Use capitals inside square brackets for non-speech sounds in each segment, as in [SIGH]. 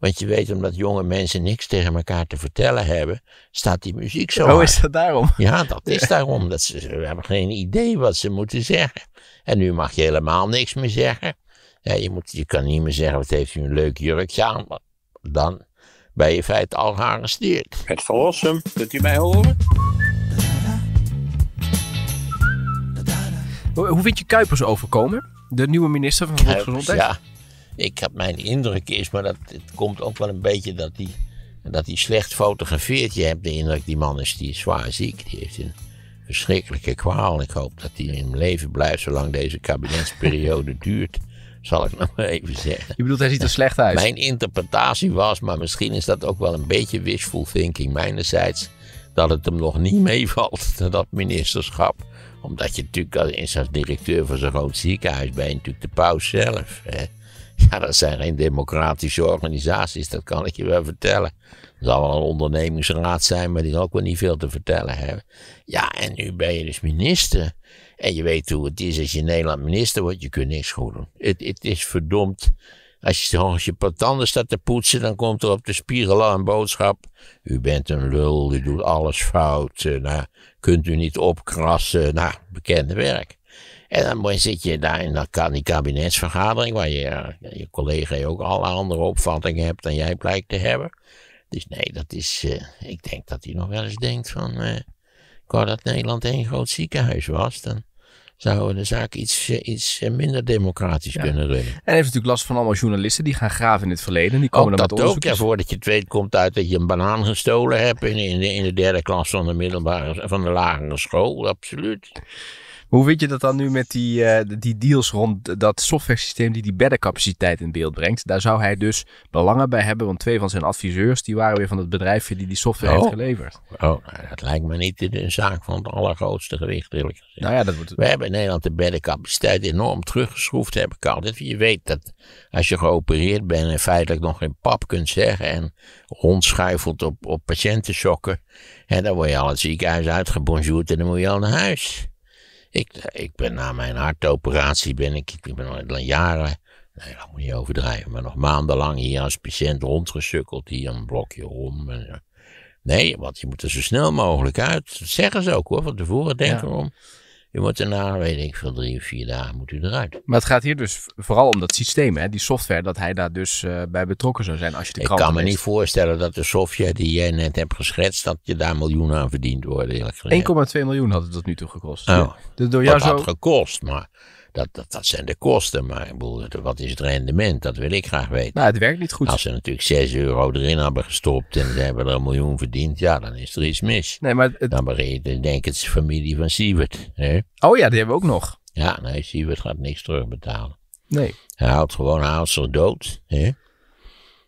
Want je weet, omdat jonge mensen niks tegen elkaar te vertellen hebben, staat die muziek zo. Oh, is dat daarom? [LAUGHS] Ja, dat is daarom. Dat ze, hebben geen idee wat ze moeten zeggen. En nu mag je helemaal niks meer zeggen. je, moet, je kan niet meer zeggen, wat heeft u een leuk jurkje aan. Dan ben je feit feite al gearresteerd. Het verlossen, kunt u mij horen? Hoe vind je Kuipers overkomen? De nieuwe minister van Volksgezondheid? Ja ik heb, mijn indruk is, maar dat het komt ook wel een beetje dat hij dat slecht fotografeert. Je hebt de indruk, die man is, die is zwaar ziek. Die heeft een verschrikkelijke kwaal. Ik hoop dat hij in leven blijft zolang deze kabinetsperiode [LAUGHS] duurt. Zal ik nog maar even zeggen. Je bedoelt, hij ziet er slecht uit. Mijn interpretatie was, maar misschien is dat ook wel een beetje wishful thinking mijnerzijds, dat het hem nog niet meevalt, [LAUGHS] dat ministerschap omdat je natuurlijk als, directeur van zo'n groot ziekenhuis ben je natuurlijk de paus zelf. Hè? [LAUGHS] Ja, dat zijn geen democratische organisaties, dat kan ik je wel vertellen. Er zal wel een ondernemingsraad zijn, maar die zal ook wel niet veel te vertellen hebben. Ja, en nu ben je dus minister. En je weet hoe het is als je Nederland minister wordt, je kunt niks goed doen. Het, het is verdomd. Als je, als je patanden staat te poetsen, dan komt er op de spiegel al een boodschap. U bent een lul, u doet alles fout. Eh, nou, kunt u niet opkrassen. Nou, bekende werk. En dan zit je daar in die kabinetsvergadering, waar je eh, je collega ook alle andere opvattingen hebt dan jij blijkt te hebben. Dus nee, dat is, eh, ik denk dat hij nog wel eens denkt van, uh, eh, qua dat Nederland één groot ziekenhuis was, dan zouden we de zaak iets, iets minder democratisch kunnen doen. En heeft natuurlijk last van allemaal journalisten die gaan graven in het verleden. Die komen ook dan dat met ook, ja, voordat je het weet komt uit dat je een banaan gestolen hebt in, in, de, in de derde klas van de, middelbare, van de lagere school, absoluut hoe vind je dat dan nu met die, eh, die deals rond dat software systeem die die beddencapaciteit in beeld brengt? Daar zou hij dus belangen bij hebben, want twee van zijn adviseurs die waren weer van het bedrijfje die die software heeft oh. geleverd. Oh, nou, dat lijkt me niet een zaak van het allergrootste gewicht, eerlijk gezegd. Nou ja, dat wordt... We hebben in Nederland de beddencapaciteit enorm teruggeschroefd, heb ik altijd. Je weet dat als je geopereerd bent en feitelijk nog geen pap kunt zeggen en rondschuifelt op, op patiëntensokken, en dan word je al het ziekenhuis uitgebonjourd en dan moet je al naar huis. Ik, ik ben na mijn hartoperatie, ben ik, ik ben al jaren, nee, dat moet niet overdrijven, maar nog maandenlang hier als patiënt rondgesukkeld, hier een blokje om. En, eh. nee, want je moet er zo snel mogelijk uit. Dat zeggen ze ook hoor, van tevoren denken om. U moet daarna, weet ik veel, drie of vier dagen moet u eruit. Maar het gaat hier dus vooral om dat systeem, hè? die software, dat hij daar dus eh, bij betrokken zou zijn als je de krant Ik kan me niet voorstellen dat de software die jij net hebt geschetst, dat je daar miljoenen aan verdiend worden. 1,2 miljoen had het tot nu toe gekost. Oh, ja. Dus door jou dat zo... had gekost, maar dat, dat, dat zijn de kosten, maar wat is het rendement? Dat wil ik graag weten. Nou, het werkt niet goed. Als ze natuurlijk 6 euro erin hebben gestopt en ze hebben er een miljoen verdiend, ja, dan is er iets mis. Nee, maar het... Dan denk ik, het is familie van Sievert. Hè? Oh ja, die hebben we ook nog. Ja, nee, Sievert gaat niks terugbetalen. Nee. Hij houdt gewoon ze dood. Hè?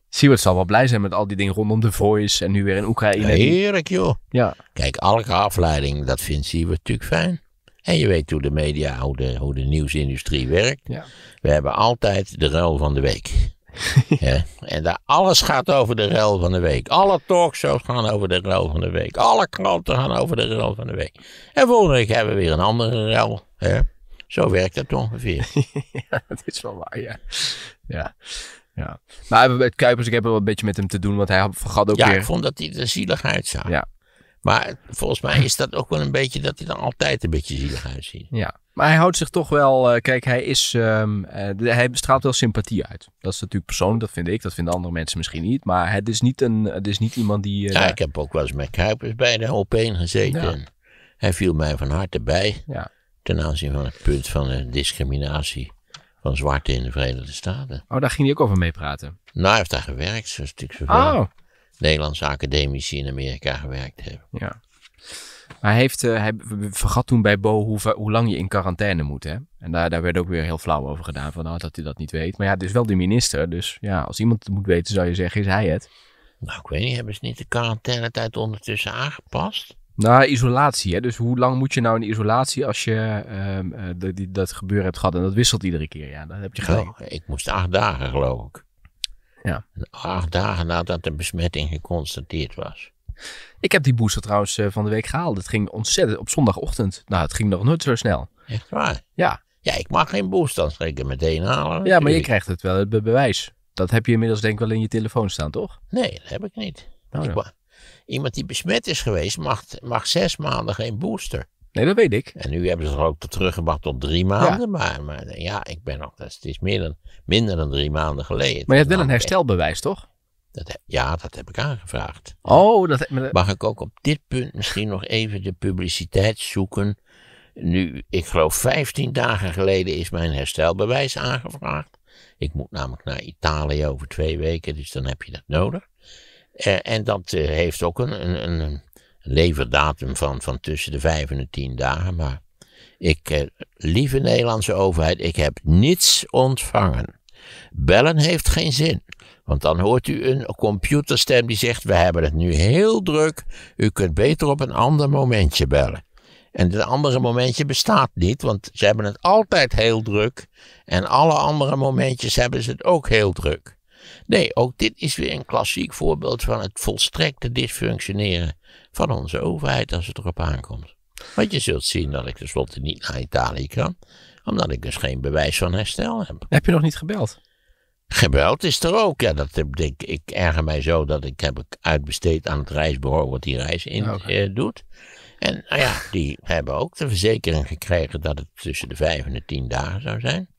Siewert zal wel blij zijn met al die dingen rondom de Voice en nu weer in Oekraïne. Heerlijk joh. Ja. Kijk, elke afleiding, dat vindt Sievert natuurlijk fijn. En je weet hoe de media, hoe de, nieuwsindustrie werkt. Ja. We hebben altijd de ruil van de week. ja. [LAUGHS] En daar, alles gaat over de ruil van de week. Alle talkshows gaan over de ruil van de week. Alle kranten gaan over de ruil van de week. En volgende week hebben we weer een andere ruil. Zo werkt dat ongeveer. [LAUGHS] ja, dat is wel waar, ja. Ja. ja. Maar met Kuipers, ik heb wel een beetje met hem te doen, want hij had, vergat ook ja, weer... Ja, ik vond dat hij er zielig uitzag. Ja, maar volgens mij is dat ook wel een beetje dat hij dan altijd een beetje zielig uitziet. Ja, maar hij houdt zich toch wel. Eh, kijk, hij is. Ehm, eh, hij straalt wel sympathie uit. Dat is natuurlijk persoonlijk, dat vind ik. Dat vinden andere mensen misschien niet. Maar het is niet, een, het is niet iemand die. Eh, ja, ik heb ook wel eens met Kuipers bij de Opeen gezeten. Hij viel mij van harte bij. Ja. Ten aanzien van het punt van de discriminatie van zwarte in de Verenigde Staten. Oh, daar ging hij ook over mee praten. Nou, hij heeft daar gewerkt. dus ik zoveel. Oh. Nederlandse academici in Amerika gewerkt hebben. Ja. Maar heeft, eh, hij vergat toen bij Bo hoe, hoe, lang je in quarantaine moet. Hè? En daar, daar werd ook weer heel flauw over gedaan. Van, nou, dat hij dat niet weet. Maar ja, het is wel de minister. Dus ja, als iemand het moet weten, zou je zeggen, is hij het. Nou, ik weet niet. Hebben ze niet de quarantainetijd ondertussen aangepast? Nou, isolatie. Hè? Dus hoe lang moet je nou in isolatie als je ehm, eh, dat, die, dat gebeuren hebt gehad? En dat wisselt iedere keer. Ja, dat heb je nou, gelijk. ik moest acht dagen, geloof ik. Ja. Acht dagen nadat de besmetting geconstateerd was. Ik heb die booster trouwens eh, van de week gehaald. Het ging ontzettend op zondagochtend. Nou, het ging nog nooit zo snel. Echt waar? Ja. Ja, ik mag geen booster, dan ga ik hem meteen halen. Ja, maar je krijgt het wel, het bewijs. Dat heb je inmiddels denk ik wel in je telefoon staan, toch? Nee, dat heb ik niet. Oh, iemand die besmet is geweest, mag, mag zes maanden geen booster. Nee, dat weet ik. En nu hebben ze er ook teruggebracht tot drie maanden. Maar, maar, ja, ik ben nog, het eh, is meer dan, minder dan drie maanden geleden. Maar je hebt wel een herstelbewijs, toch? Dat, ja, dat heb ik aangevraagd. Oh, dat, Mag ik ook op dit punt misschien nog even de publiciteit zoeken? Nu, ik geloof 15 dagen geleden is mijn herstelbewijs aangevraagd. Ik moet namelijk naar Italië over twee weken, dus dan heb je dat nodig. Eh, en dat eh, heeft ook een, een, een leverdatum van, van tussen de vijf en de tien dagen. Maar ik, eh, lieve Nederlandse overheid, ik heb niets ontvangen. Bellen heeft geen zin. Want dan hoort u een computerstem die zegt: We hebben het nu heel druk. U kunt beter op een ander momentje bellen. En dat andere momentje bestaat niet, want ze hebben het altijd heel druk. En alle andere momentjes hebben ze het ook heel druk. Nee, ook dit is weer een klassiek voorbeeld van het volstrekte dysfunctioneren van onze overheid als het erop aankomt. Want je zult zien dat ik tenslotte niet naar Italië kan, omdat ik dus geen bewijs van herstel heb. Heb je nog niet gebeld? Gebeld is er ook. Ja, dat, ik, ik erger mij zo dat ik heb uitbesteed aan het reisbureau wat die reis in oh, eh, doet. En nou ja, die hebben ook de verzekering gekregen dat het tussen de vijf en de tien dagen zou zijn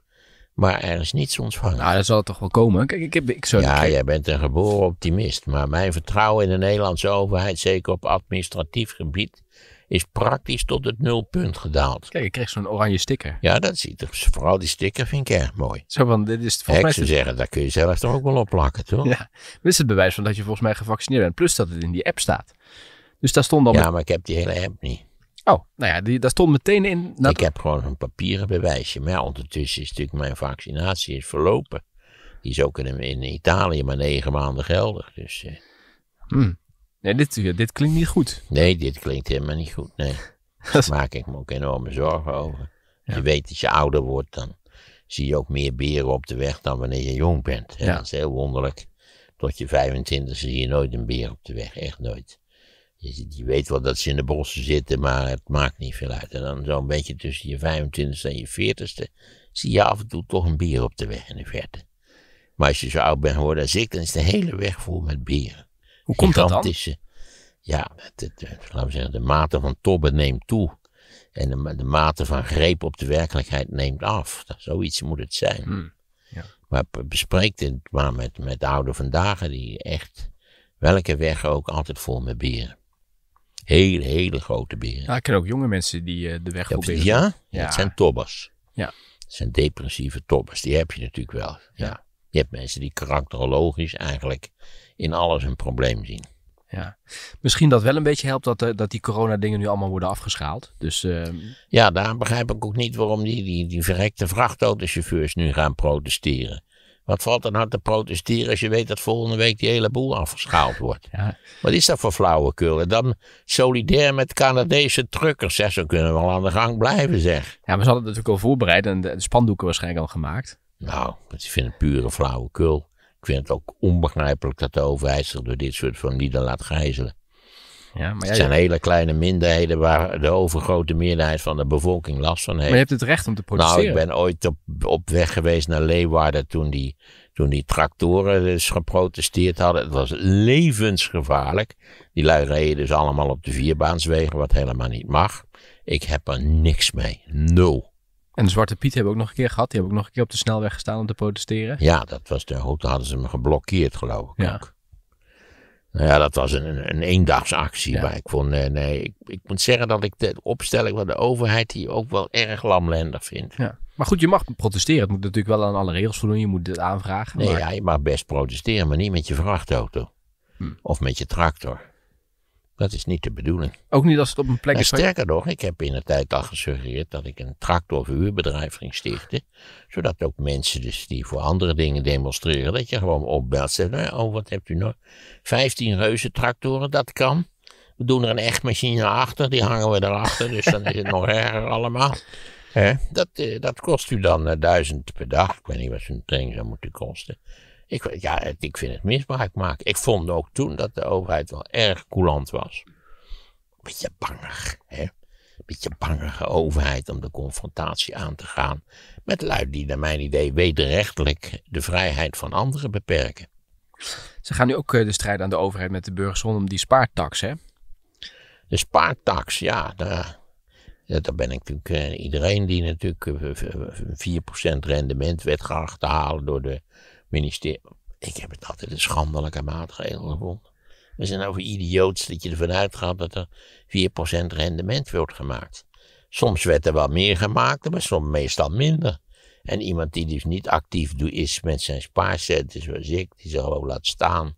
maar er is niets ontvangen. Nou, dat zal toch wel komen. Kijk, ik heb ik zo. Ja, jij bent een geboren optimist. Maar mijn vertrouwen in de Nederlandse overheid, zeker op administratief gebied, is praktisch tot het nulpunt gedaald. Kijk, ik kreeg zo'n oranje sticker. Ja, dat ziet er. Vooral die sticker vind ik erg mooi. Zo, van dit is volgens Ik zou zeggen, daar kun je zelf toch ook wel op plakken, toch? Ja, dit is het bewijs van dat je volgens mij gevaccineerd bent. Plus dat het in die app staat. Dus daar stond al. Ja, maar ik heb die hele app niet. Oh, nou ja, die, daar stond meteen in. Ik heb gewoon een papieren bewijsje. Maar ja, ondertussen is natuurlijk mijn vaccinatie is verlopen. Die is ook in, Italië maar negen maanden geldig. Dus, eh. Hmm. Nee, dit, dit klinkt niet goed. Nee, dit klinkt helemaal niet goed. Nee. [LAUGHS] Daar maak ik me ook enorme zorgen over. Je weet dat je ouder wordt, dan zie je ook meer beren op de weg dan wanneer je jong bent. Ja. Dat is heel wonderlijk. Tot je 25 zie je nooit een beer op de weg. Echt nooit. Je, je weet wel dat ze in de bossen zitten, maar het maakt niet veel uit. En dan zo'n beetje tussen je 25ste en je 40ste zie je af en toe toch een bier op de weg in de verte. Maar als je zo oud bent geworden als ik, dan is de hele weg vol met bieren. Hoe komt dat dan? Ja, laten we zeggen, de mate van tobben neemt toe. En de, mate van greep op de werkelijkheid neemt af. Zoiets moet het zijn. Hmm, ja. Maar bespreek het maar met, met de oude vandaag, die echt welke weg ook altijd vol met bieren. Hele, hele grote beren. Ja, nou, ik ken ook jonge mensen die eh, de weg op proberen. Ja? ja? het zijn tobbers. Ja. Het zijn depressieve tobbers. Die heb je natuurlijk wel. Ja. Je hebt mensen die karakterologisch eigenlijk in alles een probleem zien. Ja. Misschien dat wel een beetje helpt dat, eh, dat die corona-dingen nu allemaal worden afgeschaald. Dus, ehm, Ja, daar begrijp ik ook niet waarom die, die, die verrekte vrachtautochauffeurs nu gaan protesteren. Wat valt er nou te protesteren als je weet dat volgende week die hele boel afgeschaald wordt? Ja. Wat is dat voor flauwekul? En dan solidair met Canadese truckers. Zeg, zo kunnen we wel aan de gang blijven, zeg. Ja, maar ze hadden het natuurlijk al voorbereid en de, spandoeken waarschijnlijk al gemaakt. Nou, ik vind het pure flauwekul. Ik vind het ook onbegrijpelijk dat de overheid zich door dit soort van lieden laat gijzelen. Ja, maar het zijn hele kleine minderheden waar de overgrote meerderheid van de bevolking last van heeft. Maar je hebt het recht om te protesteren. Nou, ik ben ooit op, weg geweest naar Leeuwarden toen die, toen die tractoren dus geprotesteerd hadden. Het was levensgevaarlijk. Die lui reden dus allemaal op de vierbaanswegen, wat helemaal niet mag. Ik heb er niks mee. Nul. En de Zwarte Piet hebben we ook nog een keer gehad. Die hebben ook nog een keer op de snelweg gestaan om te protesteren. Ja, dat was de, hadden ze me geblokkeerd geloof ik ja. ook. Nou ja, dat was een, een eendagsactie. Maar ik vond, nee, eh, nee ik, ik, moet zeggen dat ik de opstelling van de overheid die ook wel erg lamlendig vind. Ja. Maar goed, je mag protesteren. Het moet natuurlijk wel aan alle regels voldoen. Je moet het aanvragen. Nee, maar... ja, je mag best protesteren, maar niet met je vrachtauto. Hm. Of met je tractor. Dat is niet de bedoeling. Ook niet als het op een plek is. Sterker nog, ik heb in de tijd al gesuggereerd dat ik een tractorverhuurbedrijf ging stichten. Zodat ook mensen dus die voor andere dingen demonstreren, dat je gewoon opbelt. Zegt, nou, oh, wat hebt u nou? 15 reuze tractoren, dat kan. We doen er een echt machine achter, die hangen we erachter, dus dan is het [LAUGHS] nog erger allemaal. Dat, eh, dat kost u dan eh, duizend per dag. Ik weet niet wat zo'n training zou moeten kosten. Ik, ja, ik vind het misbruik maken. Ik vond ook toen dat de overheid wel erg coulant was. een Beetje bangig, hè. Beetje bangige overheid om de confrontatie aan te gaan. Met luid die, naar mijn idee, wederrechtelijk de vrijheid van anderen beperken. Ze gaan nu ook eh, de strijd aan de overheid met de burgers rondom die spaartax, hè? De spaartax, ja. Daar, daar ben ik natuurlijk. Eh, iedereen die natuurlijk 4% eh, rendement werd geacht te halen door de ministerie. Ik heb het altijd een schandelijke maatregel gevonden. We zijn over nou idioots dat je ervan uitgaat dat er 4% rendement wordt gemaakt. Soms werd er wel meer gemaakt, maar soms meestal minder. En iemand die dus niet actief is met zijn spaarcenten zoals ik, die ze gewoon laat staan,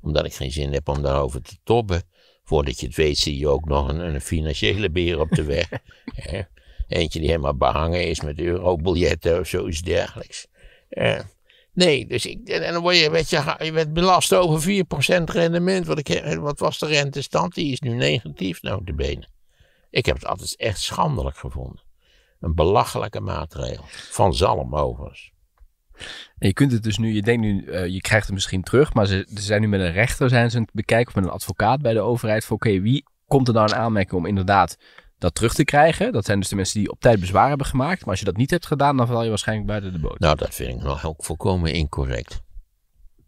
omdat ik geen zin heb om daarover te tobben. Voordat je het weet zie je ook nog een, een financiële beer op de weg. [LAUGHS] Eentje die helemaal behangen is met eurobiljetten of zoiets dergelijks. Ja. Nee, dus ik, en, dan word je, weet je, je werd belast over 4% rendement. Wat, ik, wat was de rentestand? Die is nu negatief, nou de benen. Ik heb het altijd echt schandelijk gevonden. Een belachelijke maatregel. Van zalm En je kunt het dus nu, je denkt nu, eh, je krijgt het misschien terug, maar ze, ze, zijn nu met een rechter zijn ze aan het bekijken of met een advocaat bij de overheid voor oké, wie komt er nou aan aanmerking om inderdaad dat terug te krijgen. Dat zijn dus de mensen die op tijd bezwaar hebben gemaakt. Maar als je dat niet hebt gedaan, dan val je waarschijnlijk buiten de boot. Nou, dat vind ik nog volkomen incorrect.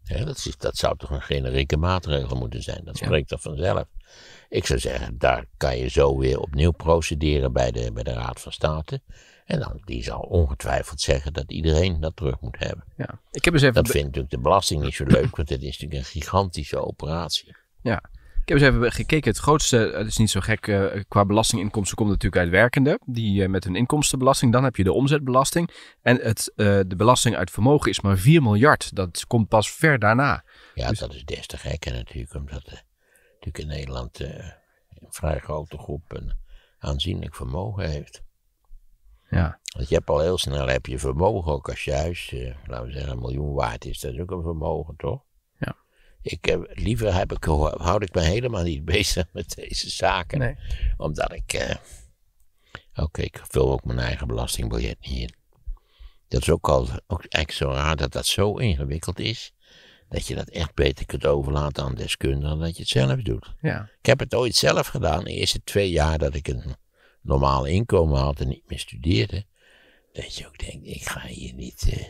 dat, is, dat, zou toch een generieke maatregel moeten zijn. Dat spreekt ja. vanzelf. Ik zou zeggen, daar kan je zo weer opnieuw procederen bij de, bij de Raad van State. En dan, die zal ongetwijfeld zeggen dat iedereen dat terug moet hebben. Ja. Ik heb eens even dat vindt natuurlijk de belasting niet zo leuk, want het is natuurlijk een gigantische operatie. Ja, heb eens even gekeken. Het grootste, het is niet zo gek, eh, qua belastinginkomsten komt natuurlijk uit werkenden. Die eh, met hun inkomstenbelasting. Dan heb je de omzetbelasting. En het, eh, de belasting uit vermogen is maar 4 miljard. Dat komt pas ver daarna. Ja, dus dat is des te gekker natuurlijk. Omdat natuurlijk in Nederland een vrij grote groep een aanzienlijk vermogen heeft. Ja. Want je hebt al heel snel heb je vermogen ook als je huis, laten we zeggen, een miljoen waard is. Dat is ook een vermogen, toch? Ik, liever heb ik, houd ik me helemaal niet [LAUGHS] bezig met deze zaken. Nee. Omdat ik. Eh, oké, ik vul ook mijn eigen belastingbiljet niet in. Dat is ook al ook eigenlijk zo raar dat dat zo ingewikkeld is. Dat je dat echt beter kunt overlaten aan deskundigen dan dat je het zelf doet. Ja. Ik heb het ooit zelf gedaan. De eerste twee jaar dat ik een normaal inkomen had en niet meer studeerde. Dat je ook denkt, ik ga hier niet. Eh,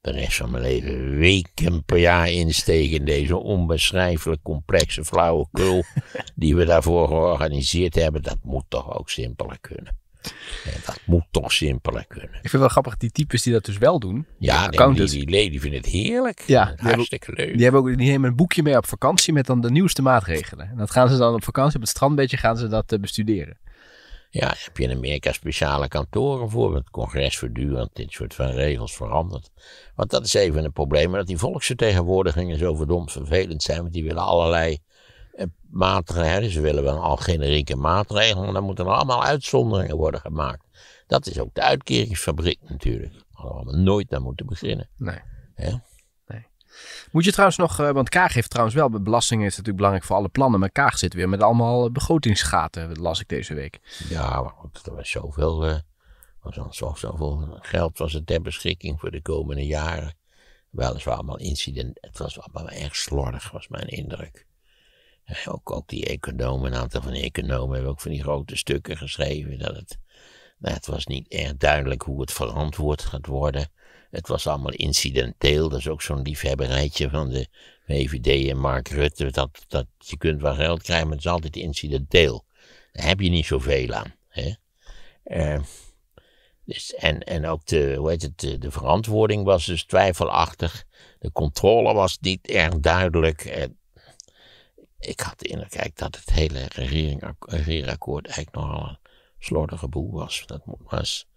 de rest van mijn leven weken per jaar insteken in deze onbeschrijfelijk complexe flauwekul [LAUGHS] die we daarvoor georganiseerd hebben. Dat moet toch ook simpeler kunnen. dat moet toch simpeler kunnen. Ik vind het wel grappig, die types die dat dus wel doen. Ja, die, die, die lady het heerlijk. Ja, hartstikke leuk. Die, hebben ook, die nemen een boekje mee op vakantie met dan de nieuwste maatregelen. En dat gaan ze dan op vakantie op het strand beetje gaan ze dat eh, bestuderen. Ja, heb je in Amerika speciale kantoren voor, het congres voortdurend dit soort van regels verandert. Want dat is even een probleem, dat die volksvertegenwoordigingen zo verdomd vervelend zijn, want die willen allerlei eh, maatregelen, dus ze willen wel al generieke maatregelen, maar dan moeten er allemaal uitzonderingen worden gemaakt. Dat is ook de uitkeringsfabriek natuurlijk. Hadden we nooit aan moeten beginnen. Nee. Ja? Moet je trouwens nog, eh, want Kaag heeft trouwens wel, belasting is natuurlijk belangrijk voor alle plannen, maar Kaag zit weer met allemaal begrotingsgaten, dat las ik deze week. Ja, want er was zoveel, eh, was al zoveel geld was het ter beschikking voor de komende jaren. Weliswaar allemaal incident, het was allemaal erg slordig, was mijn indruk. Eh, ook, ook die economen, een aantal van die economen hebben ook van die grote stukken geschreven dat het, nou, het was niet erg duidelijk hoe het verantwoord gaat worden. Het was allemaal incidenteel. Dat is ook zo'n liefhebberijtje van de VVD en Mark Rutte. Dat, dat je kunt wel geld krijgen, maar het is altijd incidenteel. Daar heb je niet zoveel aan. Hè? Ehm, dus, en, en ook de, hoe heet het, de, verantwoording was dus twijfelachtig. De controle was niet erg duidelijk. ik had de kijk, dat het hele regeringakkoord eigenlijk nogal een slordige boel was. Dat was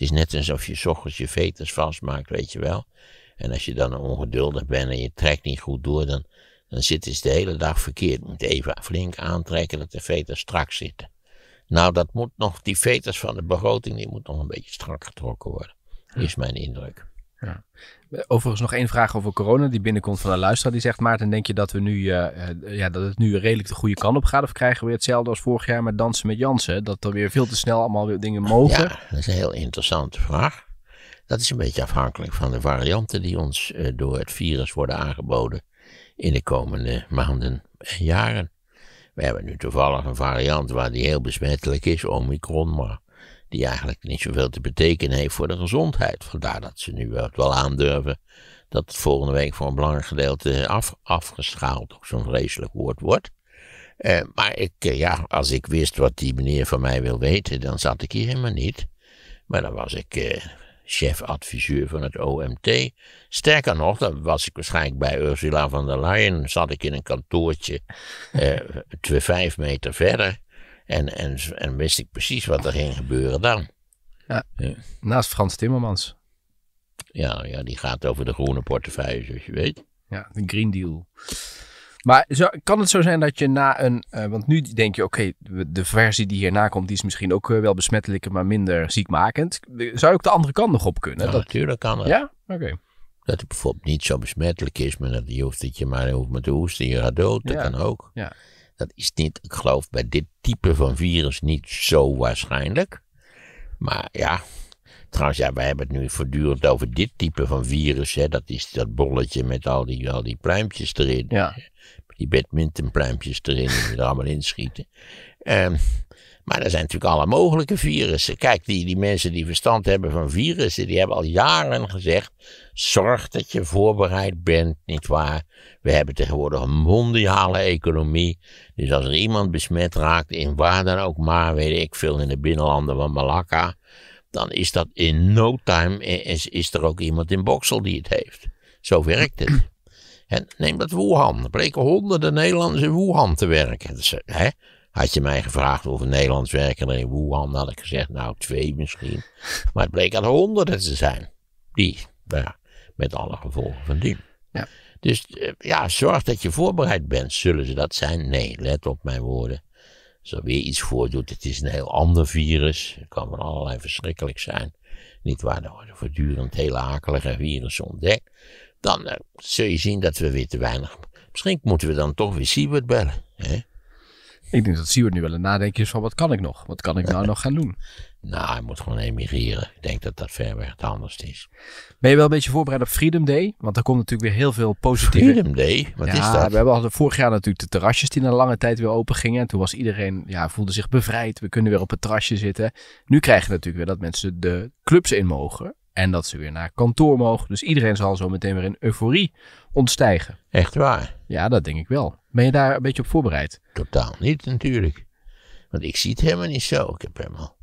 het is net alsof je ochtends je veters vastmaakt, weet je wel. En als je dan ongeduldig bent en je trekt niet goed door, dan, dan zitten ze de hele dag verkeerd. Je moet even flink aantrekken dat de veters strak zitten. Nou, dat moet nog, die veters van de begroting, die moet nog een beetje strak getrokken worden. Is mijn indruk. Ja. Overigens nog één vraag over corona die binnenkomt van een luisteraar. Die zegt Maarten, denk je dat, we nu, eh, eh, ja, dat het nu redelijk de goede kant op gaat? Of krijgen we weer hetzelfde als vorig jaar met dansen met Jansen? Dat er weer veel te snel allemaal weer dingen mogen? Ja, dat is een heel interessante vraag. Dat is een beetje afhankelijk van de varianten die ons eh, door het virus worden aangeboden in de komende maanden en jaren. We hebben nu toevallig een variant waar die heel besmettelijk is, Omicron, maar die eigenlijk niet zoveel te betekenen heeft voor de gezondheid. Vandaar dat ze nu het wel aandurven dat het volgende week voor een belangrijk gedeelte af, afgeschaald, ook zo'n vreselijk woord wordt. Eh, maar ik, eh, ja, als ik wist wat die meneer van mij wil weten, dan zat ik hier helemaal niet. Maar dan was ik uh, chef-adviseur van het OMT. Sterker nog, dan was ik waarschijnlijk bij Ursula van der Leyen. Zat ik in een kantoortje, twee, vijf meter verder. En, en, en wist ik precies wat er ging gebeuren dan. Ja, Naast Frans Timmermans. Ja, ja, die gaat over de groene portefeuille, zoals je weet. Ja, de Green Deal. Maar kan het zo zijn dat je na een. Eh, want nu denk je, oké, de versie die hierna komt, die is misschien ook eh, wel besmettelijker, maar minder ziekmakend. Zou je ook de andere kant nog op kunnen? Ja, dat... Natuurlijk kan dat. Ja, oké. Dat het bijvoorbeeld niet zo besmettelijk is, maar dat je hoeft, dat je maar, hoeft met te hoesten, je gaat dood. Dat kan ook. Ja. Dat is niet, ik geloof, bij dit type van virus niet zo waarschijnlijk. Maar ja, trouwens, ja, wij hebben het nu voortdurend over dit type van virus. Hè. Dat is dat bolletje met al die, al die pluimpjes erin. Ja. Die badmintonpluimpjes erin, die er allemaal inschieten. Um, ehm, maar er zijn natuurlijk alle mogelijke virussen. Kijk, die, die mensen die verstand hebben van virussen, die hebben al jaren gezegd: zorg dat je voorbereid bent, nietwaar? We hebben tegenwoordig een mondiale economie. Dus als er iemand besmet raakt, in waar dan ook maar, weet ik veel, in de binnenlanden van Malakka, dan is dat in no time, eh, is, is er ook iemand in Boksel die het heeft. Zo werkt het. En neem dat Wuhan. Er bleken honderden Nederlanders in Wuhan te werken. hè? Had je mij gevraagd of een Nederlands werken in Wuhan, had ik gezegd, nou twee misschien. Maar het bleek aan honderden te zijn. Die, nou ja, met alle gevolgen van die. Ja. Dus eh, ja, zorg dat je voorbereid bent. Zullen ze dat zijn? Nee, let op mijn woorden. Als er weer iets voordoet, het is een heel ander virus. Het kan van allerlei verschrikkelijk zijn. Niet waar, er worden voortdurend hele akelige virussen ontdekt. Dan eh, zul je zien dat we weer te weinig. Misschien moeten we dan toch weer Siebert bellen. Hè? Ik denk dat Siewert nu wel een nadenken is van wat kan ik nog? Wat kan ik nou nog gaan doen? [LAUGHS] Nou, je moet gewoon emigreren. Ik denk dat dat ver weg het anders is. Ben je wel een beetje voorbereid op Freedom Day? Want er komt natuurlijk weer heel veel positieve... Freedom Day? Wat is dat? we hebben al vorig jaar natuurlijk de terrasjes die na lange tijd weer open gingen. En toen was iedereen, ja, voelde zich bevrijd. We kunnen weer op het terrasje zitten. Nu krijgen we natuurlijk weer dat mensen de clubs in mogen. En dat ze weer naar kantoor mogen. Dus iedereen zal zo meteen weer in euforie ontstijgen. Echt waar? Ja, dat denk ik wel. Ben je daar een beetje op voorbereid? Totaal niet natuurlijk. Want ik zie het helemaal niet zo. Ik heb helemaal...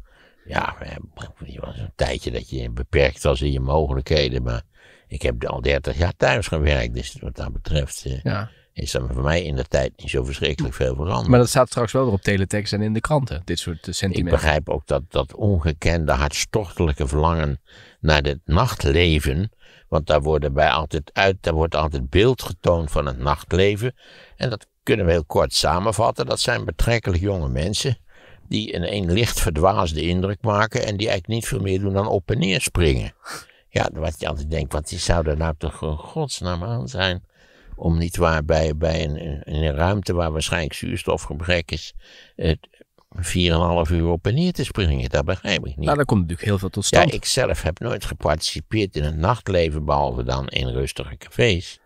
Ja, het eh, was een tijdje dat je beperkt was in je mogelijkheden. Maar ik heb al 30 jaar thuis gewerkt. Dus wat dat betreft eh, ja. is dat voor mij in de tijd niet zo verschrikkelijk veel veranderd. Maar dat staat straks wel weer op teletext en in de kranten, dit soort eh, sentimenten. Ik begrijp ook dat dat ongekende, hartstochtelijke verlangen naar het nachtleven want daar, worden bij altijd uit, daar wordt altijd beeld getoond van het nachtleven. En dat kunnen we heel kort samenvatten. Dat zijn betrekkelijk jonge mensen die een een licht verdwaasde indruk maken en die eigenlijk niet veel meer doen dan op en neer springen. Ja, wat je altijd denkt, wat die zou er nou toch een godsnaam aan zijn? Om niet waar bij, een, een ruimte waar waarschijnlijk zuurstofgebrek is, het, 4,5 uur op en neer te springen. Dat begrijp ik niet. Nou, daar komt natuurlijk heel veel tot stand. Ja, ik zelf heb nooit geparticipeerd in het nachtleven, behalve dan in rustige cafés.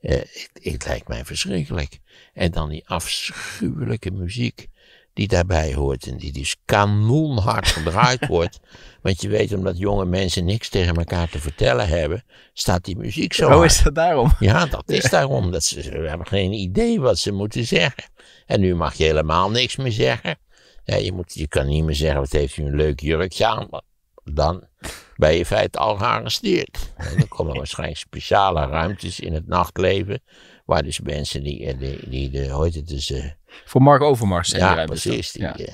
Eh, het, lijkt mij verschrikkelijk. En dan die afschuwelijke muziek die daarbij hoort en die dus kanonhard gedraaid [LAUGHS] wordt. Want je weet, omdat jonge mensen niks tegen elkaar te vertellen hebben, staat die muziek zo Hoe oh, is dat daarom? Ja, dat is [LAUGHS] daarom. Dat ze, ze hebben geen idee wat ze moeten zeggen. En nu mag je helemaal niks meer zeggen. Ja, je, moet, je kan niet meer zeggen, wat heeft u een leuk jurkje aan. Dan ben je in feite al gearresteerd. En dan komen waarschijnlijk speciale ruimtes in het nachtleven. Waar dus mensen die, eh, die, die, de, het dus... Eh, Voor Mark Overmars. Ja, precies. Die, ja. Eh,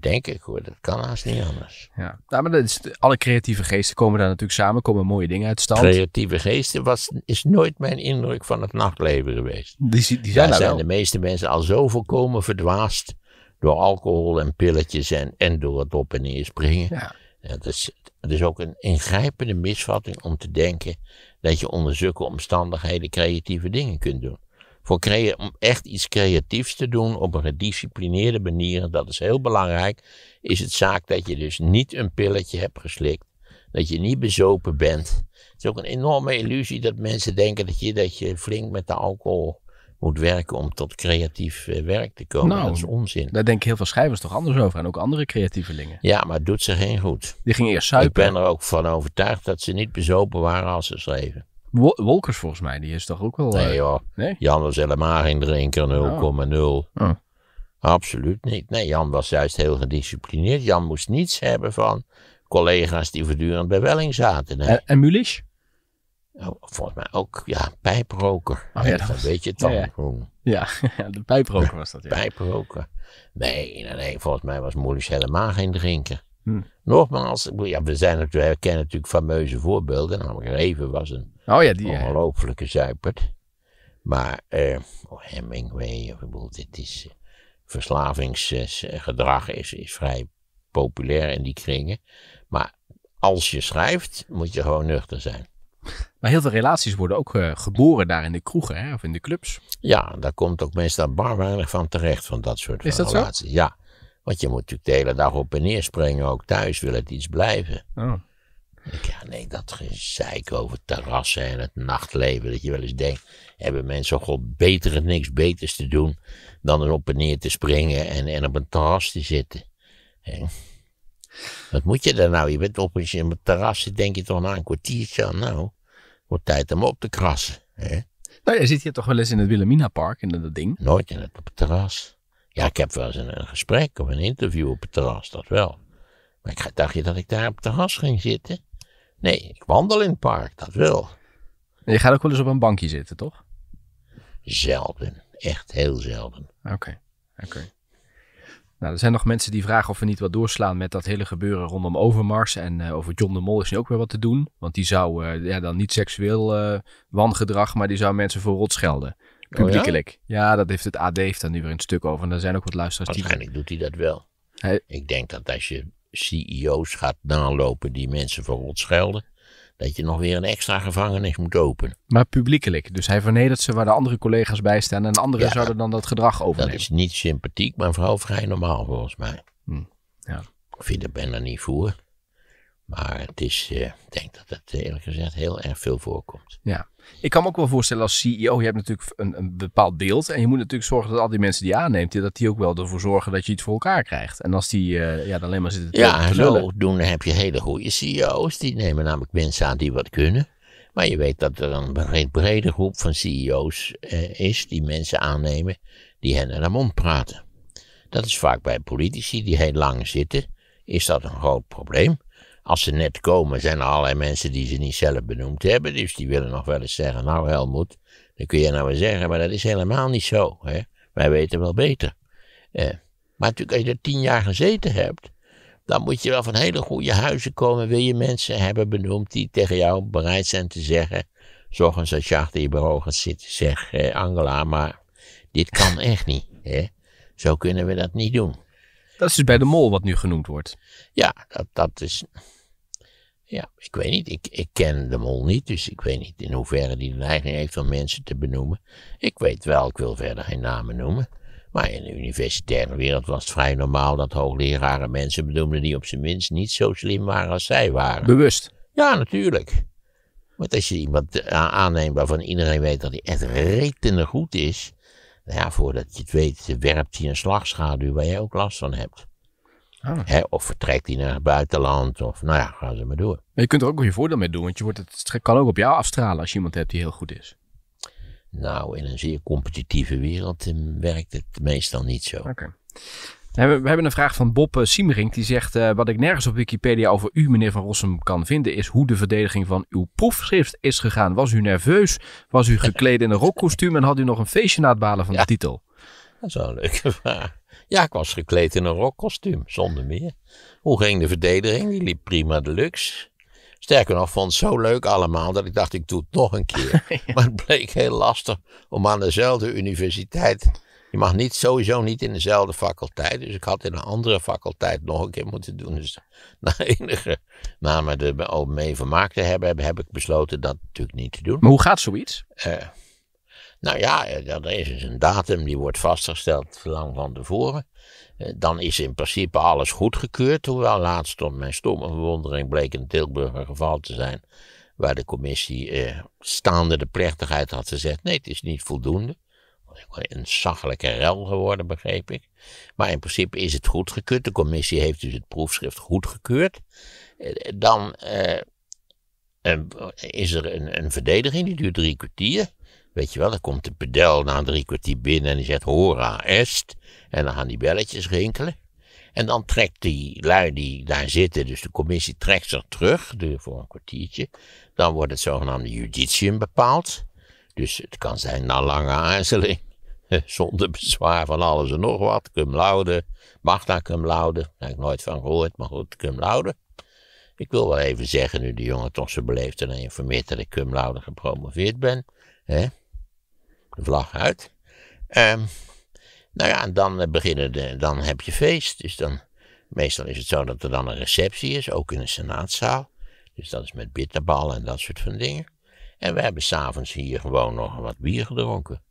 denk ik hoor, dat kan haast niet anders. Ja, nou, maar dat is, alle creatieve geesten komen daar natuurlijk samen, komen mooie dingen uit stand. Creatieve geesten was, is nooit mijn indruk van het nachtleven geweest. Die, die zijn zijn de meeste mensen al zo volkomen verdwaasd door alcohol en pilletjes en, en door het op en neer springen. Ja. Het is, het is ook een ingrijpende misvatting om te denken dat je onder zulke omstandigheden creatieve dingen kunt doen. Voor om echt iets creatiefs te doen op een gedisciplineerde manier, dat is heel belangrijk, is het zaak dat je dus niet een pilletje hebt geslikt, dat je niet bezopen bent. Het is ook een enorme illusie dat mensen denken dat je, dat je flink met de alcohol moet werken om tot creatief eh, werk te komen. dat nou, is onzin. Daar denken heel veel schrijvers toch anders over en ook andere creatievelingen. Ja, maar het doet ze geen goed. Die gingen eerst zuipen. Ik ben er ook van overtuigd dat ze niet bezopen waren als ze schreven. Wolkers volgens mij, die is toch ook wel... Nee hoor. Eh, Jan was helemaal geen drinker, 0,0. Absoluut niet. Nee, Jan was juist heel gedisciplineerd. Jan moest niets hebben van collega's die voortdurend bij Welling zaten. En, en Mulisch? volgens mij ook, ja, pijproker. Oh, ja, dat was... weet je het dan. Ja, [LAUGHS] de pijproker was dat. Ja. Pijproker. Nee, nee, nee, volgens mij was Moelis helemaal geen drinker. Hm. Nogmaals, ja, we, zijn, we kennen natuurlijk fameuze voorbeelden. Namelijk nou, even was een oh, ja, die, ongelofelijke zuipert. Maar eh, oh, Hemingway, of, dit is, eh, verslavingsgedrag is, is vrij populair in die kringen. Maar als je schrijft, moet je gewoon nuchter zijn. Maar heel veel relaties worden ook eh, geboren daar in de kroegen hè, of in de clubs. Ja, daar komt ook meestal bar weinig van terecht, van dat soort Is van dat relaties. Zo? Ja, want je moet natuurlijk de hele dag op en neer springen. Ook thuis wil het iets blijven. Oh. Ja, nee, dat gezeik over terrassen en het nachtleven. Dat je wel eens denkt, hebben mensen oh god niks beters te doen dan er op en neer te springen en, en op een terras te zitten. Wat moet je daar nou? Je bent op een terras, denk je toch na een kwartiertje aan, nou, wordt tijd om op te krassen. Hè? Nou, je zit hier toch wel eens in het Wilhelmina Park, in dat ding? Nooit in het, op het terras. Ja, ik heb wel eens een, gesprek of een interview op het terras, dat wel. Maar ik dacht je dat ik daar op het terras ging zitten? Nee, ik wandel in het park, dat wel. En je gaat ook wel eens op een bankje zitten, toch? Zelden. Echt heel zelden. Oké, oké. Nou, er zijn nog mensen die vragen of we niet wat doorslaan met dat hele gebeuren rondom Overmars. En eh, over John de Mol is nu ook weer wat te doen. Want die zou eh, ja, dan niet seksueel uh, wangedrag, maar die zou mensen voor rot schelden. Oh, Publiekelijk. ja? dat heeft het AD heeft daar nu weer een stuk over. En daar zijn ook wat luisteraars Waarschijnlijk die... doet hij dat wel. Ik denk dat als je CEO's gaat nalopen die mensen voor rot schelden, dat je nog weer een extra gevangenis moet openen. Maar publiekelijk. Dus hij vernedert ze waar de andere collega's bij staan en anderen zouden dan dat gedrag overnemen. Dat is niet sympathiek, maar vooral vrij normaal volgens mij. Hm. Ja. Ik vind, het bijna niet voor. Maar het is, eh, ik denk dat dat eh, eerlijk gezegd heel erg veel voorkomt. Ja, ik kan me ook wel voorstellen als CEO, je hebt natuurlijk een, een, bepaald beeld. En je moet natuurlijk zorgen dat al die mensen die je aanneemt, dat die ook wel ervoor zorgen dat je iets voor elkaar krijgt. En als die eh, ja, dan alleen maar zitten te Ja, en zo doen heb je hele goede CEO's. Die nemen namelijk mensen aan die wat kunnen. Maar je weet dat er een brede groep van CEO's is die mensen aannemen die hen naar de mond praten. Dat is vaak bij politici die heel lang zitten, is dat een groot probleem als ze net komen, zijn er allerlei mensen die ze niet zelf benoemd hebben. Dus die willen nog wel eens zeggen, nou Helmoet, dan kun je nou wel zeggen, maar dat is helemaal niet zo. Hè? Wij weten wel beter. Eh. Maar natuurlijk, als je er tien jaar gezeten hebt, dan moet je wel van hele goede huizen komen. Wil je mensen hebben benoemd die tegen jou bereid zijn te zeggen, zorgens als je achter je bureau gaat zitten, zeg eh, Angela, maar dit kan echt niet. Hè? Zo kunnen we dat niet doen. Dat is dus bij de mol wat nu genoemd wordt. Ja, dat, is. Ja, ik weet niet. Ik, ik ken de mol niet, dus ik weet niet in hoeverre die de neiging heeft om mensen te benoemen. Ik weet wel, ik wil verder geen namen noemen. Maar in de universitaire wereld was het vrij normaal dat hoogleraren mensen benoemden die op zijn minst niet zo slim waren als zij waren. Bewust? Ja, natuurlijk. Want als je iemand aanneemt waarvan iedereen weet dat hij echt retende goed is, nou ja, voordat je het weet, werpt hij een slagschaduw waar jij ook last van hebt. Ah. of vertrekt hij naar het buitenland, of nou ja, gaan ze maar door. Maar je kunt er ook je voordeel mee doen, want je wordt het kan ook op jou afstralen als je iemand hebt die heel goed is. Nou, in een zeer competitieve wereld eh, werkt het meestal niet zo. Oké. We hebben een vraag van Bob eh, Siemering Die zegt: eh, Wat ik nergens op Wikipedia over u, meneer Van Rossum, kan vinden, is hoe de verdediging van uw proefschrift is gegaan. Was u nerveus? Was u gekleed in een rockkostuum? En had u nog een feestje na het balen van de titel? Dat is wel een leuke vraag. Ja, ik was gekleed in een rockkostuum, zonder meer. Hoe ging de verdediging? Die liep prima deluxe. Sterker nog, vond het zo leuk allemaal dat ik dacht, ik doe het nog een keer. [LAUGHS] Maar het bleek heel lastig om aan dezelfde universiteit je mag niet, sowieso niet in dezelfde faculteit. Dus ik had in een andere faculteit nog een keer moeten doen. Dus na [LAUGHS] enige namen er mee vermaakt te hebben, heb ik besloten dat natuurlijk niet te doen. Maar hoe gaat zoiets? Eh, nou eh, ja, er is dus een datum, die wordt vastgesteld lang van tevoren. Eh, dan is in principe alles goedgekeurd, hoewel laatst om mijn stomme verwondering bleek een Tilburger geval te zijn, waar de commissie eh, staande de plechtigheid had gezegd, nee, het is niet voldoende een zachelijke rel geworden, begreep ik. Maar in principe is het goedgekeurd. De commissie heeft dus het proefschrift goedgekeurd. Eh, dan eh, is er een, een verdediging, die duurt drie kwartier. Weet je wel, dan komt de pedel na drie kwartier binnen en die zegt hora est. En dan gaan die belletjes rinkelen. En dan trekt die lui die daar zitten, dus de commissie trekt zich terug voor een kwartiertje. Dan wordt het zogenaamde judicium bepaald. Dus het kan zijn na lange aarzeling, zonder bezwaar van alles en nog wat, cum laude, magna cum laude, daar heb ik nooit van gehoord, maar goed, cum laude. Ik wil wel even zeggen, nu de jongen toch zo beleefd en informeert dat ik cum laude gepromoveerd ben, hè? de vlag uit. Ehm, nou ja, en dan, eh, beginnen de, dan heb je feest, dus dan... Meestal is het zo dat er dan een receptie is, ook in een senaatzaal. Dus dat is met bitterballen en dat soort van dingen. En we hebben s'avonds hier gewoon nog wat bier gedronken.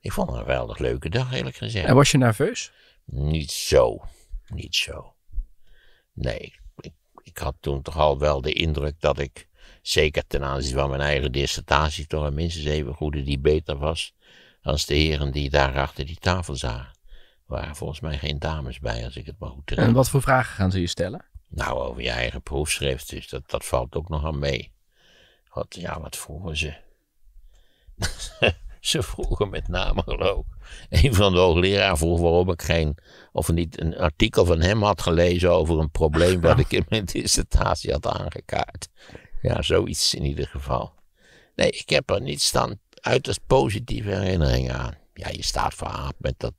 Ik vond het een geweldig leuke dag, eerlijk gezegd. En was je nerveus? Niet zo. Niet zo. Nee, ik, had toen toch al wel de indruk dat ik, zeker ten aanzien van mijn eigen dissertatie, toch een minstens even goede beter was dan de heren die daar achter die tafel zagen. Er waren volgens mij geen dames bij, als ik het maar goed En wat voor vragen gaan ze je stellen? Nou, over je eigen proefschrift, dus dat, dat valt ook nog aan mee ja, wat vroegen ze? [LAUGHS] ze vroegen met name geloof Een van de hoogleraar vroeg waarom ik geen, of niet een artikel van hem had gelezen over een probleem dat ik in mijn [LAUGHS] dissertatie had aangekaart. Ja, zoiets in ieder geval. Nee, ik heb er niets dan uiterst positieve herinneringen aan. Ja, je staat verhaald met dat.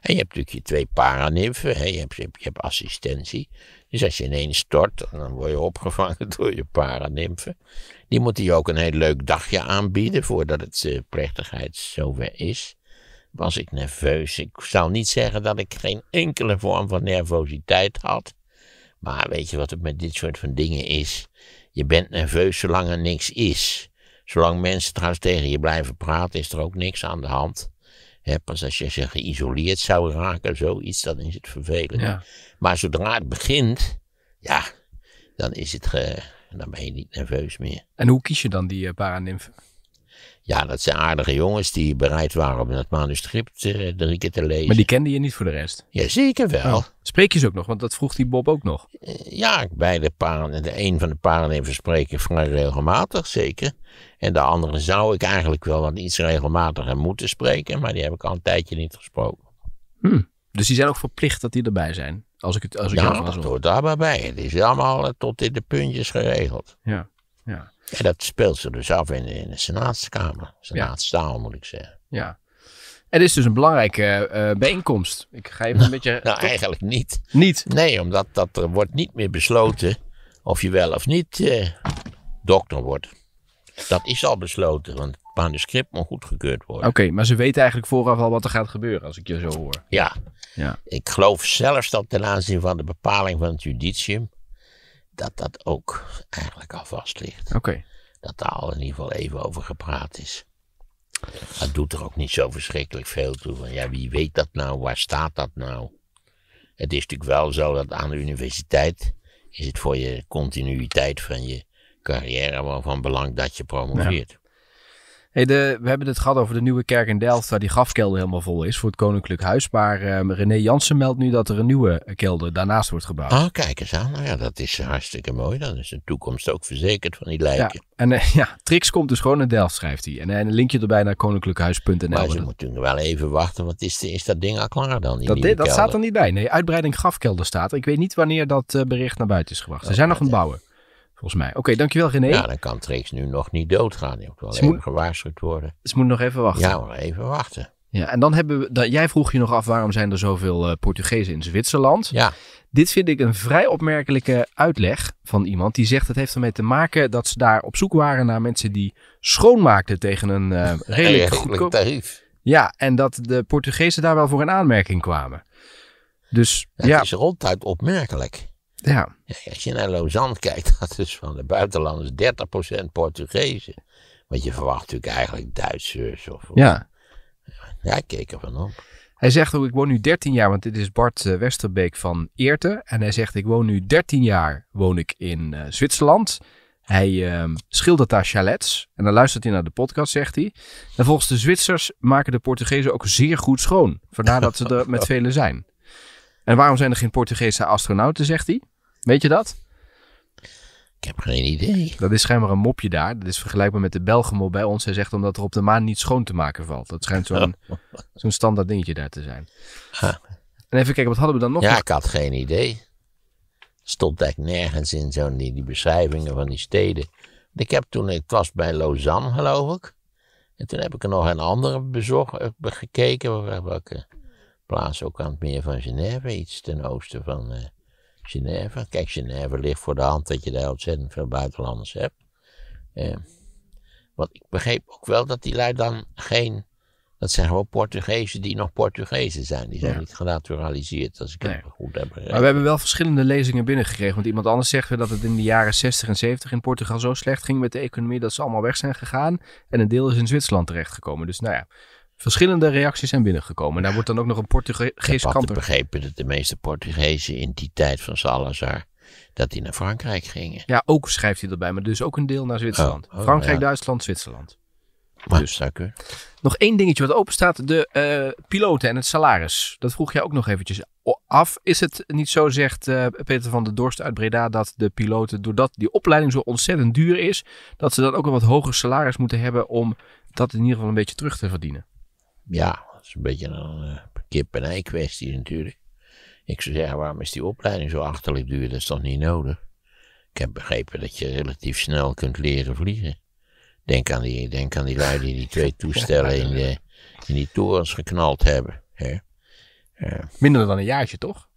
En je hebt natuurlijk je twee paranimfen, je, hebt, je hebt assistentie. Dus als je ineens stort, dan word je opgevangen [LAUGHS] door je paranimfen. Die moeten je ook een heel leuk dagje aanbieden voordat het eh, plechtigheid zover is. Was ik nerveus? Ik zal niet zeggen dat ik geen enkele vorm van nervositeit had. Maar weet je wat het met dit soort van dingen is? Je bent nerveus zolang er niks is. Zolang mensen trouwens tegen je blijven praten, is er ook niks aan de hand pas als je ze geïsoleerd zou raken, zoiets, dan is het vervelend. Maar zodra het begint, ja, dan, is het, dan ben je niet nerveus meer. En hoe kies je dan die eh, paranimfen? Ja, dat zijn aardige jongens die bereid waren om dat manuscript eh, drie keer te lezen. Maar die kende je niet voor de rest? Jazeker wel. Oh. Spreek je ze ook nog? Want dat vroeg die Bob ook nog. Eh, ja, beide paren, de een van de paren spreek ik vrij regelmatig, zeker. En de andere zou ik eigenlijk wel wat iets regelmatiger moeten spreken, maar die heb ik al een tijdje niet gesproken. Hm. Dus die zijn ook verplicht dat die erbij zijn? Als ik het, als ik ja, dat hoort daar maar bij. Het is allemaal eh, tot in de puntjes geregeld. Ja, ja. En dat speelt ze dus af in, de Senaatskamer. Senaatstaal moet ik zeggen. Ja. Het is dus een belangrijke eh, bijeenkomst. Ik ga even een [LAUGHS] beetje... Nou, eigenlijk niet. Niet? Nee, omdat dat er wordt niet meer besloten of je wel of niet eh, dokter wordt. Dat is al besloten, want het manuscript moet goedgekeurd worden. Oké, maar ze weten eigenlijk vooraf al wat er gaat gebeuren, als ik je zo hoor. Ja. ja. Ik geloof zelfs dat ten aanzien van de bepaling van het judicium dat dat ook eigenlijk al vast ligt. Dat daar al in ieder geval even over gepraat is. Dat doet er ook niet zo verschrikkelijk veel toe. Van, ja, wie weet dat nou? Waar staat dat nou? Het is natuurlijk wel zo dat aan de universiteit is het voor je continuïteit van je carrière wel van belang dat je promoveert we hebben het gehad over de nieuwe kerk in Delft, waar die grafkelder helemaal vol is voor het Koninklijk Huis. Maar ehm, René Jansen meldt nu dat er een nieuwe kelder daarnaast wordt gebouwd. Oh, kijk eens aan. Nou ja, dat is eh, hartstikke mooi. Dan is de toekomst ook verzekerd van die lijken. Ja, en eh, [LAUGHS] ja, Trix komt dus gewoon in Delft, schrijft hij. Eh, en, een linkje erbij naar koninklijkhuis.nl. Maar ze moeten wel even wachten, want is, is dat ding al klaar dan? Dat, dat staat er niet bij. Nee, uitbreiding grafkelder staat er. Ik weet niet wanneer dat bericht naar buiten is gebracht. Ze oh, zijn nog aan het bouwen. Volgens mij. Oké, dankjewel René. Ja, dan kan Trix nu nog niet doodgaan. Je moet wel even gewaarschuwd worden. Ze moet nog even wachten. Ja, maar even wachten. Ja, en dan hebben we, dat, jij vroeg je nog af waarom zijn er zoveel eh, Portugezen in Zwitserland. Ja. Dit vind ik een vrij opmerkelijke uitleg van iemand die zegt het heeft ermee te maken dat ze daar op zoek waren naar mensen die schoonmaakten tegen een uh, [LAUGHS] redelijk tarief. Ja, en dat de Portugezen daar wel voor in aanmerking kwamen. Dus dat ja. is ronduit opmerkelijk. Ja. Als je naar Lausanne kijkt, [LAUGHS] dat is van de buitenlanders 30% Portugezen. Want je verwacht natuurlijk eigenlijk Duitsers of... Ja. Ja, ik keek van op. Hij zegt ook, ik woon nu 13 jaar, want dit is Bart eh, Westerbeek van Eerte. En hij zegt, ik woon nu 13 jaar woon ik in eh, Zwitserland. Hij ehm, schildert daar chalets en dan luistert hij naar de podcast, zegt hij. En volgens de Zwitsers maken de Portugezen ook zeer goed schoon. Vandaar dat ze er met [LAUGHS] velen zijn. En waarom zijn er geen Portugese astronauten, zegt hij? Weet je dat? Ik heb geen idee. Dat is schijnbaar een mopje daar. Dat is vergelijkbaar met de mop bij ons. Hij zegt omdat er op de maan niet schoon te maken valt. Dat schijnt zo'n oh. zo'n standaard dingetje daar te zijn. En even kijken, wat hadden we dan nog? Ja, ik had geen idee. Stond eigenlijk nergens in zo'n die, die beschrijvingen van die steden. Ik heb toen, ik was bij Lausanne geloof ik. En toen heb ik er nog een andere bezocht, eh, gekeken. Welke, plaats ook aan het meer van Genève, iets ten oosten van uh, Genève. Kijk, Genève ligt voor de hand dat je daar ontzettend veel buitenlanders hebt. Uh, want ik begreep ook wel dat die lui dan geen, dat zijn gewoon Portugezen die nog Portugezen zijn. Die zijn niet genaturaliseerd, als ik het goed heb begrepen. Maar we hebben wel verschillende lezingen binnengekregen. Want iemand anders zegt weer dat het in de jaren 60 en 70 in Portugal zo slecht ging met de economie dat ze allemaal weg zijn gegaan. En een deel is in Zwitserland terechtgekomen. Dus nou ja, verschillende reacties zijn binnengekomen. daar wordt dan ook nog een Portugees kant. Ik begrepen dat de meeste Portugezen in die tijd van Salazar dat die naar Frankrijk gingen. Ja, ook schrijft hij erbij, maar dus ook een deel naar Zwitserland. Oh, oh, Frankrijk, Duitsland, Zwitserland. dus. Zakken. Nog één dingetje wat open staat. De uh, piloten en het salaris. Dat vroeg jij ook nog eventjes af. Is het niet zo, zegt eh, Peter van der Dorst uit Breda, dat de piloten, doordat die opleiding zo ontzettend duur is, dat ze dan ook een wat hoger salaris moeten hebben om dat in ieder geval een beetje terug te verdienen? Ja, dat is een beetje een uh, eh, kip-en-ei kwestie natuurlijk. Ik zou zeggen, waarom is die opleiding zo achterlijk duur? Dat is toch niet nodig? Ik heb begrepen dat je relatief snel kunt leren vliegen. Denk aan die, denk aan die lui die die twee toestellen in, in die torens geknald hebben. Hè? Eh, Minder dan een jaartje, toch?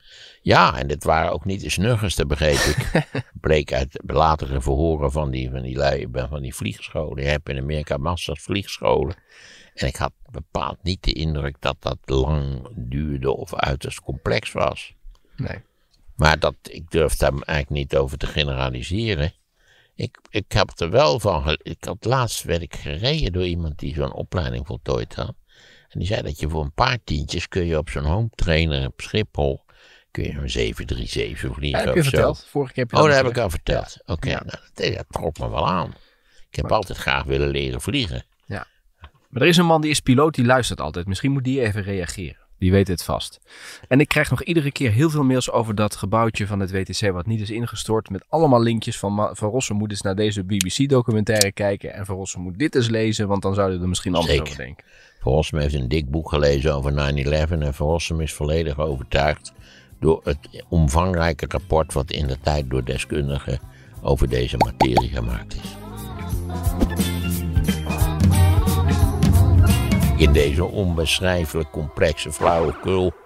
Ja, en dit waren ook niet de snuggers, te begreep ik. [LAUGHS] Bleek uit latere verhoren van die, van die, van die vliegscholen. Je hebt in Amerika massa's vliegscholen. En ik had bepaald niet de indruk dat dat lang duurde of uiterst complex was. Nee. Maar dat, ik durf daar eigenlijk niet over te generaliseren. Ik, ik heb er wel van. Ik had laatst werd ik gereden door iemand die zo'n opleiding voltooid had. En die zei dat je voor een paar tientjes kun je op zo'n home trainer op Schiphol kun je een 737 vliegen ja, heb je verteld. Vorige keer heb je Oh, dat heb ik al verteld. Ja. Oké, okay, ja. nou, dat, trok me wel aan. Ik heb altijd graag willen leren vliegen. Ja. Maar er is een man die is piloot, die luistert altijd. Misschien moet die even reageren. Die weet het vast. En ik krijg nog iedere keer heel veel mails over dat gebouwtje van het WTC wat niet is ingestort. Met allemaal linkjes van, van Rossum moet eens naar deze BBC-documentaire kijken. En Van Rossum moet dit eens lezen, want dan zouden we er misschien anders over denken. Van Rossum heeft een dik boek gelezen over 9-11. En Van Rossum is volledig overtuigd door het omvangrijke rapport wat in de tijd door deskundigen over deze materie gemaakt is. In deze onbeschrijfelijk complexe flauwekul